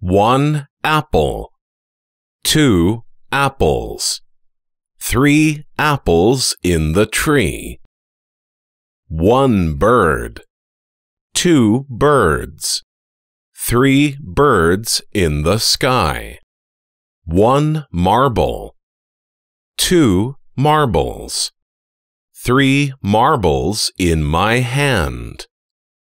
One apple. Two apples. Three apples in the tree. One bird. Two birds. Three birds in the sky. One marble. Two marbles. Three marbles in my hand.